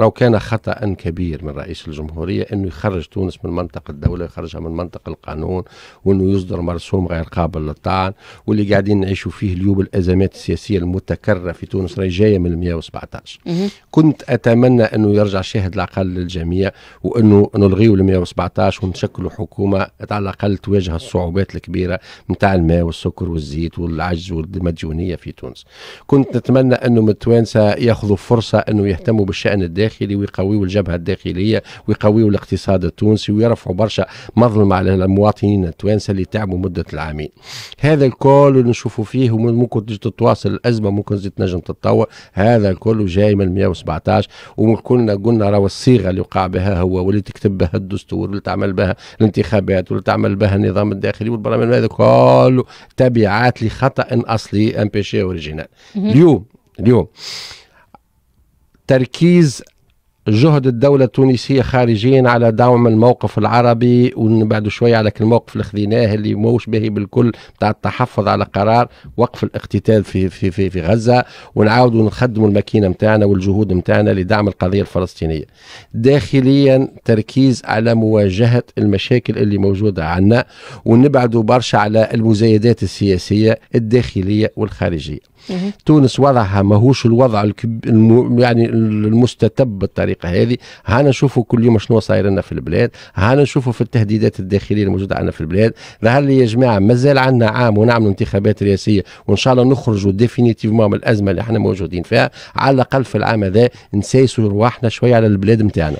رو كان خطأ كبير من رئيس الجمهورية أنه يخرج تونس من منطق الدولة يخرجها من منطق القانون وأنه يصدر مرسوم غير قابل للطعن واللي قاعدين نعيشوا فيه اليوم الأزمات السياسية المتكررة في تونس راهي جاية من 117 كنت أتمنى أنه يرجع شاهد العقل للجميع وأنه نلغيو ال 117 ونشكلوا حكومة على الأقل تواجه الصعوبات الكبيرة نتاع الماء والسكر والزيت والعجز والمديونية في تونس كنت نتمنى أنه متوانسه ياخذوا فرصة أنه يهتموا بالشأن الداخلي ويقويوا الجبهه الداخليه ويقويوا الاقتصاد التونسي ويرفعوا برشا مظلمه على المواطنين التوانسه اللي تعبوا مده العامين هذا الكل نشوفوا فيه وممكن تجي تتواصل الازمه ممكن زيت نجم تتطور هذا الكل جاي من 117 وكلنا قلنا راهو الصيغه اللي وقع بها هو واللي تكتب بها الدستور واللي تعمل بها الانتخابات واللي تعمل بها النظام الداخلي والبرلمان هذا كله تبعات لخطا اصلي امبيشي اوريجينال اليوم اليوم تركيز جهد الدولة التونسية خارجيا على دعم الموقف العربي ونبعدوا شوية على الموقف اللي خذيناه اللي موش باهي بالكل تاع التحفظ على قرار وقف الاقتتال في في في, في غزة ونعاودوا نخدموا الماكينة نتاعنا والجهود نتاعنا لدعم القضية الفلسطينية. داخليا تركيز على مواجهة المشاكل اللي موجودة عنا ونبعدوا برشا على المزايدات السياسية الداخلية والخارجية. تونس وضعها ماهوش الوضع الكب... الم... يعني المستتب بالطريقة بالطريقه هذه هانا نشوفوا كل يوم شنو صاير لنا في البلاد هانا نشوفوا في التهديدات الداخليه الموجوده عندنا في البلاد ظهر لي يا جماعه مازال عندنا عام ونعمل انتخابات رئاسيه وان شاء الله نخرجوا ديفينيتيفمون من الازمه اللي احنا موجودين فيها على الاقل في العام هذا نسيسوا رواحنا شويه على البلاد نتاعنا